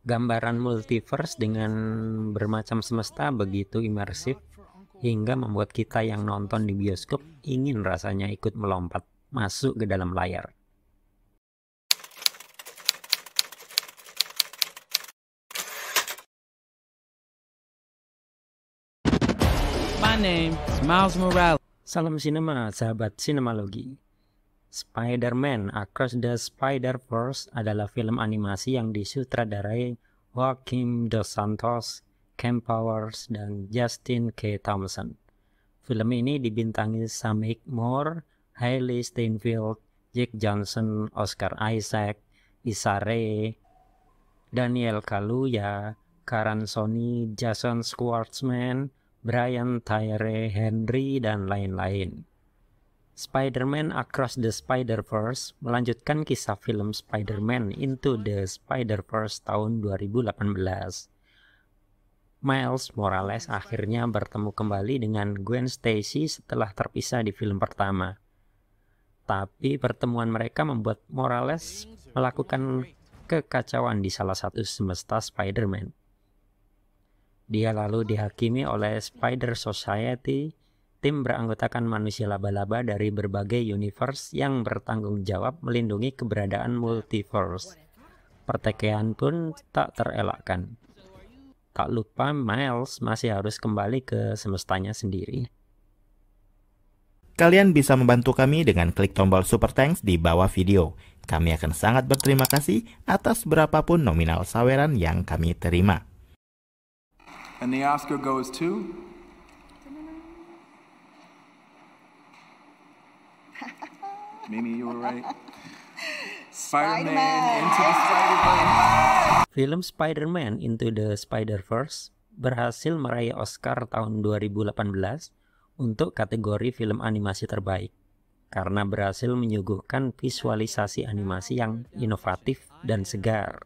Gambaran multiverse dengan bermacam semesta begitu imersif hingga membuat kita yang nonton di bioskop ingin rasanya ikut melompat masuk ke dalam layar. My name is Miles Morales. Salam sinema, sahabat sinemalogi. Spider-Man Across the Spider-Verse adalah film animasi yang disutradarai Joaquin Dos Santos, Cam Powers, dan Justin K. Thompson. Film ini dibintangi Sam Moore, Hailey Steinfeld, Jake Johnson, Oscar Isaac, Issa Rae, Daniel Kaluuya, Karan Sony, Jason Schwartzman, Brian Tyree Henry, dan lain-lain. Spider-Man Across the Spider-Verse melanjutkan kisah film Spider-Man Into the Spider-Verse tahun 2018. Miles Morales akhirnya bertemu kembali dengan Gwen Stacy setelah terpisah di film pertama. Tapi pertemuan mereka membuat Morales melakukan kekacauan di salah satu semesta Spider-Man. Dia lalu dihakimi oleh Spider Society tim beranggotakan manusia laba-laba dari berbagai universe yang bertanggung jawab melindungi keberadaan multiverse. Pertikaian pun tak terelakkan. Tak lupa Miles masih harus kembali ke semestanya sendiri. Kalian bisa membantu kami dengan klik tombol super thanks di bawah video. Kami akan sangat berterima kasih atas berapapun nominal saweran yang kami terima. And the Oscar goes to Mimi, you alright? Spider-Man into the Spider-Verse. Film Spider-Man into the Spider-Verse berhasil meraih Oscar tahun 2018 untuk kategori film animasi terbaik karena berhasil menyuguhkan visualisasi animasi yang inovatif dan segar.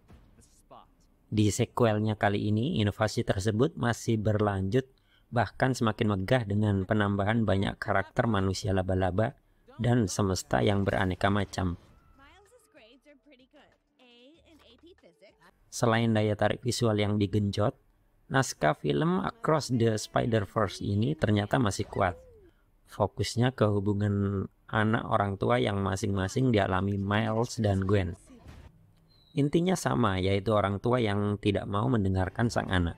Di sequelnya kali ini, inovasi tersebut masih berlanjut bahkan semakin megah dengan penambahan banyak karakter manusia laba-laba dan semesta yang beraneka macam. Selain daya tarik visual yang digenjot, naskah film Across the Spider-Verse ini ternyata masih kuat. Fokusnya ke hubungan anak orang tua yang masing-masing dialami Miles dan Gwen. Intinya sama, yaitu orang tua yang tidak mau mendengarkan sang anak.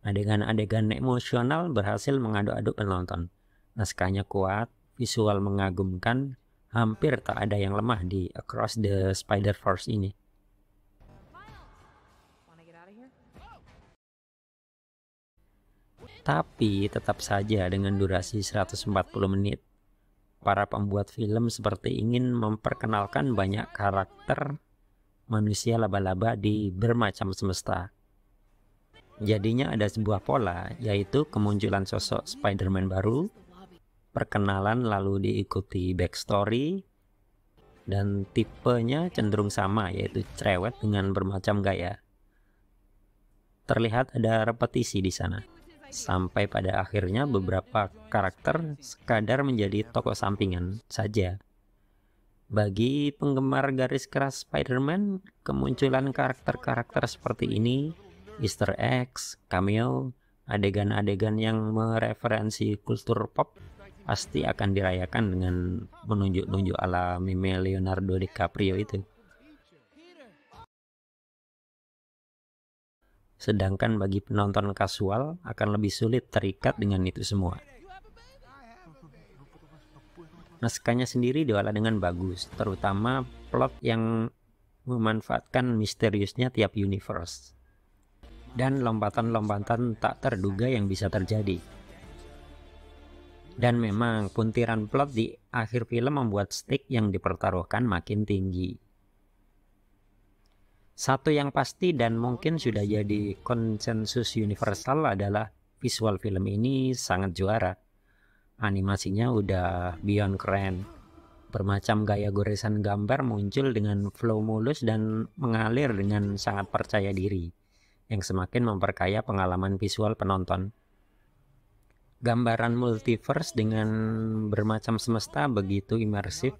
Adegan-adegan emosional berhasil mengaduk-aduk penonton. Naskahnya kuat, visual mengagumkan, hampir tak ada yang lemah di Across the spider force ini. Tapi tetap saja dengan durasi 140 menit, para pembuat film seperti ingin memperkenalkan banyak karakter manusia laba-laba di bermacam semesta. Jadinya ada sebuah pola, yaitu kemunculan sosok Spider-Man baru, perkenalan lalu diikuti backstory, dan tipenya cenderung sama, yaitu cerewet dengan bermacam gaya. Terlihat ada repetisi di sana, sampai pada akhirnya beberapa karakter sekadar menjadi tokoh sampingan saja. Bagi penggemar garis keras Spider-Man, kemunculan karakter-karakter seperti ini Easter eggs, cameo, adegan-adegan yang mereferensi kultur pop pasti akan dirayakan dengan menunjuk-nunjuk ala meme Leonardo DiCaprio itu. Sedangkan bagi penonton kasual akan lebih sulit terikat dengan itu semua. Naskahnya sendiri diolah dengan bagus, terutama plot yang memanfaatkan misteriusnya tiap universe dan lompatan-lompatan tak terduga yang bisa terjadi. Dan memang puntiran plot di akhir film membuat stake yang dipertaruhkan makin tinggi. Satu yang pasti dan mungkin sudah jadi konsensus universal adalah visual film ini sangat juara. Animasinya udah beyond keren. Bermacam gaya goresan gambar muncul dengan flow mulus dan mengalir dengan sangat percaya diri yang semakin memperkaya pengalaman visual penonton. Gambaran multiverse dengan bermacam semesta begitu imersif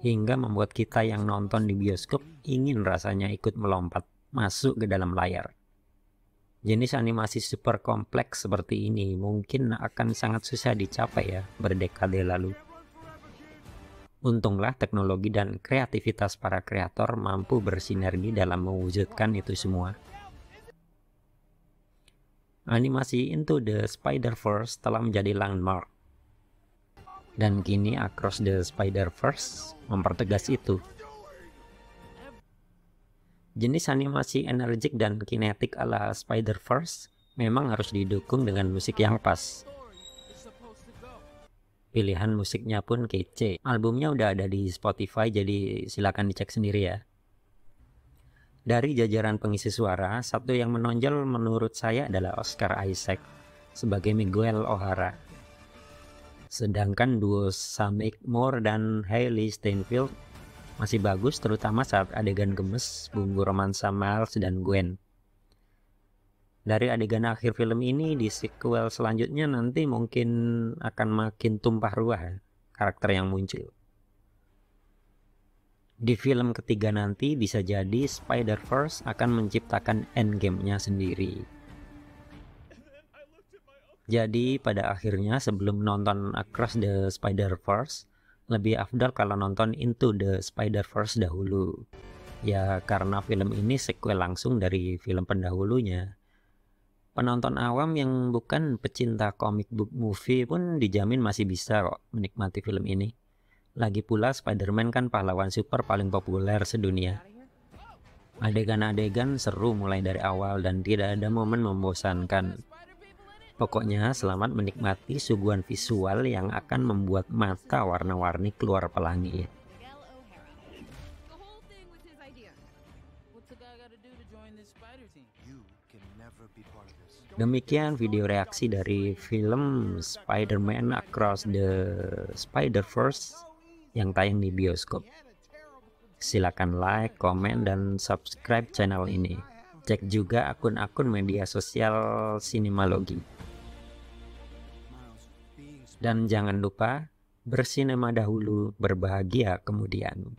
hingga membuat kita yang nonton di bioskop ingin rasanya ikut melompat masuk ke dalam layar. Jenis animasi super kompleks seperti ini mungkin akan sangat susah dicapai ya berdekade lalu. Untunglah teknologi dan kreativitas para kreator mampu bersinergi dalam mewujudkan itu semua animasi Into the Spider-Verse telah menjadi landmark. Dan kini Across the Spider-Verse mempertegas itu. Jenis animasi energik dan kinetik ala Spider-Verse memang harus didukung dengan musik yang pas. Pilihan musiknya pun kece. Albumnya udah ada di Spotify jadi silakan dicek sendiri ya. Dari jajaran pengisi suara, satu yang menonjol menurut saya adalah Oscar Isaac sebagai Miguel O'Hara. Sedangkan duo Sam Moore dan Hailey Steinfeld masih bagus terutama saat adegan gemes bumbu romansa Miles dan Gwen. Dari adegan akhir film ini di sequel selanjutnya nanti mungkin akan makin tumpah ruah karakter yang muncul. Di film ketiga nanti bisa jadi Spider-Verse akan menciptakan endgame-nya sendiri. Jadi pada akhirnya sebelum nonton Across the Spider-Verse, lebih afdal kalau nonton Into the Spider-Verse dahulu. Ya karena film ini sequel langsung dari film pendahulunya. Penonton awam yang bukan pecinta comic book movie pun dijamin masih bisa kok menikmati film ini. Lagi pula Spider-Man kan pahlawan super paling populer sedunia. Adegan-adegan seru mulai dari awal dan tidak ada momen membosankan. Pokoknya selamat menikmati suguhan visual yang akan membuat mata warna-warni keluar pelangi. Demikian video reaksi dari film Spider-Man Across the Spider-Verse yang tayang di bioskop. Silakan like, komen, dan subscribe channel ini. Cek juga akun-akun media sosial Sinemalogi. Dan jangan lupa, bersinema dahulu, berbahagia kemudian.